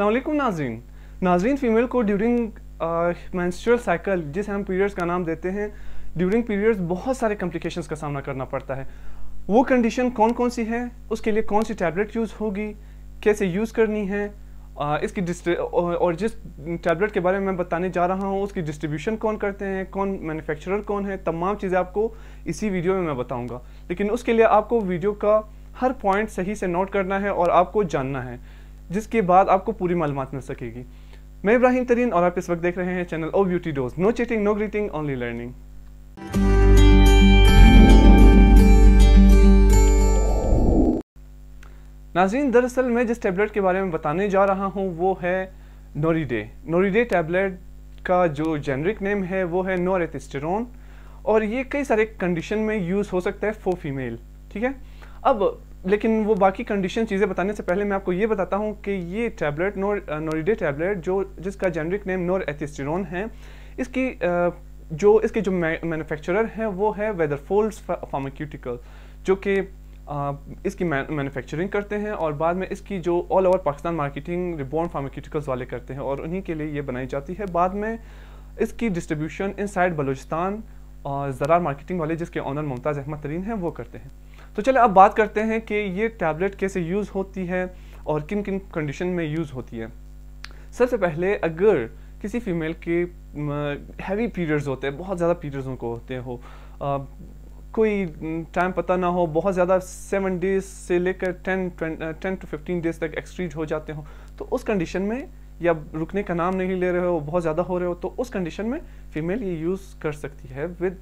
अल्लाम नाजरीन नाजरीन फ़ीमेल को ड्यूरिंग मैंस्ट्रल साइकिल जिस हम पीरियड्स का नाम देते हैं ड्यूरिंग पीरियड्स बहुत सारे कॉम्प्लिकेशंस का सामना करना पड़ता है वो कंडीशन कौन कौन सी है उसके लिए कौन सी टैबलेट यूज़ होगी कैसे यूज़ करनी है आ, इसकी और जिस टैबलेट के बारे में मैं बताने जा रहा हूँ उसकी डिस्ट्रीब्यूशन कौन करते हैं कौन मैन्युफैक्चरर कौन है तमाम चीज़ें आपको इसी वीडियो में मैं बताऊँगा लेकिन उसके लिए आपको वीडियो का हर पॉइंट सही से नोट करना है और आपको जानना है जिसके बाद आपको पूरी मालूम मिल सकेगी मैं इब्राहिम तरीन और आप इस वक्त देख रहे हैं channel O Beauty Dose no cheating no greeting only learning Nazeen दरअसल मैं जिस टैबलेट के बारे में बताने जा रहा हूँ वो है नोरीडे नोरीडे टैबलेट का जो जेनरिक नेम है वो है नोरेथिस्टेरोन और ये कई सारे कंडीशन में यूज़ हो सकता है फॉर फीमेल ठीक है अब लेकिन वो बाकी कंडीशन चीज़ें बताने से पहले मैं आपको ये बताता हूँ कि ये टैबलेट नोर नोरिडे टैबलेट जो जिसका जेनरिक नेम नोर एथिस्टिरोन है इसकी uh, जो इसके जो मैन्युफैक्चरर हैं वो है वेदरफोल्ड फार्माक्यूटिकल जो कि uh, इसकी मैन्युफैक्चरिंग करते हैं और बाद में इसकी जो all over Pakistan marketing Reborn Pharmaceuticals वाले करते हैं और उन्हीं के लिए ये बनाई जाती है बाद में इसकी डिस्ट्रीब्यूशन इन साइड बलोचिस्तान और ज़रार मार्केटिंग वाले जिसके ऑनर मुमताज़ अहमद तरीन हैं वो करते हैं तो चले अब बात करते हैं कि ये टैबलेट कैसे यूज़ होती है और किन किन कंडीशन में यूज़ होती है सबसे पहले अगर किसी फीमेल के हैवी पीरियड्स होते हैं बहुत ज़्यादा पीरियड्स उनको होते हो कोई टाइम पता ना हो बहुत ज़्यादा सेवन डेज से लेकर ten ten to fifteen days तक एक्सट्रीट हो जाते हो तो उस कंडीशन में या रुकने का नाम नहीं ले रहे हो बहुत ज़्यादा हो रहे हो तो उस कंडीशन में फीमेल ये यूज़ कर सकती है with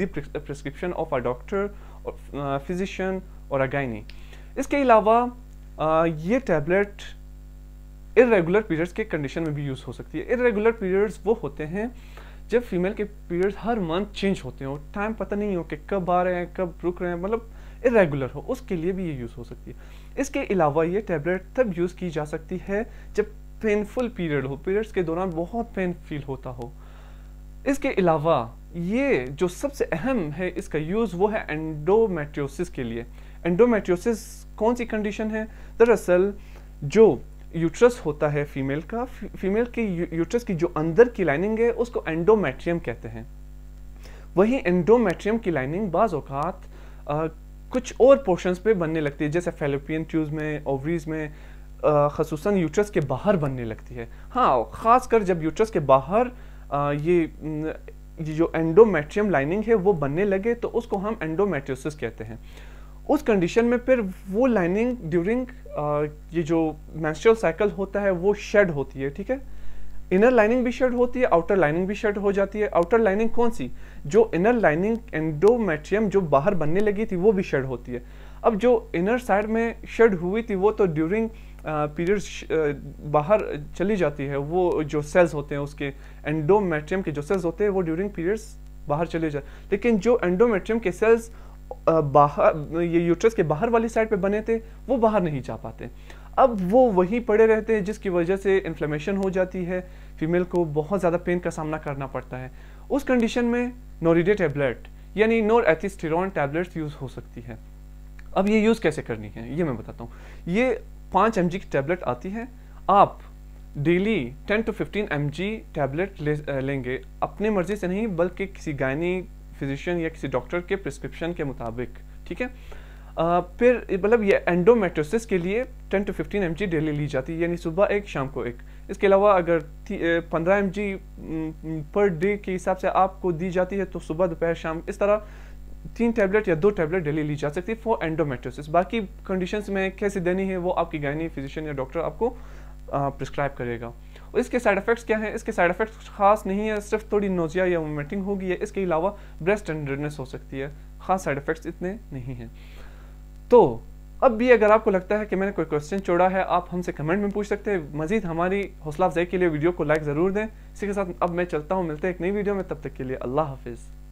the prescription of a doctor physician physician और अ गाइनी इसके अलावा uh, ये टैबलेट इरेगुलर पीरियड्स के कंडीशन में भी यूज़ हो सकती है इरेगुलर पीरियड्स वो होते हैं जब फीमेल के पीरियड्स हर मंथ चेंज होते हो टाइम पता नहीं हो कि कब आ रहे हैं कब रुक रहे हैं मतलब इरेगुलर हो उसके लिए भी ये यूज़ हो सकती है इसके अलावा ये टैबलेट तब यूज़ की जा सकती है जब पेनफुल पीरियड हो पीरियड्स के दौरान बहुत पेन फील होता हो इसके अलावा ये जो सबसे अहम है इसका यूज़ वो है एंडोमेट्रियोसिस के लिए एंडोमेट्रियोसिस कौन सी कंडीशन है दरअसल जो यूट्रस होता है फीमेल का फीमेल के यूट्रस की जो अंदर की लाइनिंग है उसको एंडोमेट्रियम कहते हैं वही एंडोमेट्रियम की लाइनिंग बाज़ अवत कुछ और पोर्शंस पे बनने लगती है जैसे फेलोपियन ट्यूब्स में ओवरीज में खसूस यूट्रस के बाहर बनने लगती है हाँ ख़ास जब यूट्रस के बाहर आ, ये जो एंडोमेट्रियम लाइनिंग है वो बनने लगे तो उसको हम एंडोमेट्रियोसिस कहते हैं उस कंडीशन में फिर वो लाइनिंग ड्यूरिंग ये जो मैंस्ट्रल साइकिल होता है वो शेड होती है ठीक है इनर लाइनिंग भी शेड होती है आउटर लाइनिंग भी शेड हो जाती है आउटर लाइनिंग कौन सी जो इनर लाइनिंग एंडोमेट्रियम जो बाहर बनने लगी थी वो भी शेड होती है अब जो इनर साइड में शेड हुई थी वो तो ड्यूरिंग पीरियड्स uh, uh, बाहर चली जाती है वो जो सेल्स होते हैं उसके एंडोमेट्रियम के जो सेल्स होते हैं वो ड्यूरिंग पीरियड्स बाहर चले जाते लेकिन जो एंडोमेट्रियम के सेल्स uh, बाहर ये यूट्रस के बाहर वाली साइड पे बने थे वो बाहर नहीं जा पाते अब वो वहीं पड़े रहते हैं जिसकी वजह से इन्फ्लेमेशन हो जाती है फीमेल को बहुत ज़्यादा पेन का सामना करना पड़ता है उस कंडीशन में नोरिडे टेबलेट यानी नोर एथिस्टिर टैबलेट्स यूज़ हो सकती है अब ये यूज़ कैसे करनी है ये मैं बताता हूँ ये पाँच एम की टैबलेट आती है आप daily ten to fifteen M tablet ले, लेंगे अपने मर्ज़ी से नहीं बल्कि किसी गायनी फिजिशियन या किसी डॉक्टर के प्रिस्क्रिप्शन के मुताबिक ठीक है आ, फिर मतलब ये एंडोमेट्रोसिस के लिए 10 टू 15 एम डेली ली जाती है यानी सुबह एक शाम को एक इसके अलावा अगर पंद्रह एम पर डे के हिसाब से आपको दी जाती है तो सुबह दोपहर शाम इस तरह तीन टैबलेट या दो टैबलेट डेली ली जा सकती है फॉर एंडोमेट्रोसिस बाकी कंडीशंस में कैसे देनी है वो आपकी गायनी फिजिशियन या डॉक्टर आपको प्रिस्क्राइब करेगा और इसके साइड इफेक्ट्स क्या हैं इसके साइड इफेक्ट्स खास नहीं है सिर्फ थोड़ी नोजिया या वोमिटिंग होगी या इसके अलावा ब्रेस्ट टेंडरनेस हो सकती है खास साइड इफेक्ट्स इतने नहीं हैं तो अब भी अगर आपको लगता है कि मैंने कोई क्वेश्चन छोड़ा है आप हमसे कमेंट में पूछ सकते हैं मजीद हमारी हौसला अफजाई के लिए वीडियो को लाइक ज़रूर दें इसी के साथ अब मैं चलता हूँ मिलते हैं एक नई वीडियो में तब तक के लिए अल्लाह हाफिज़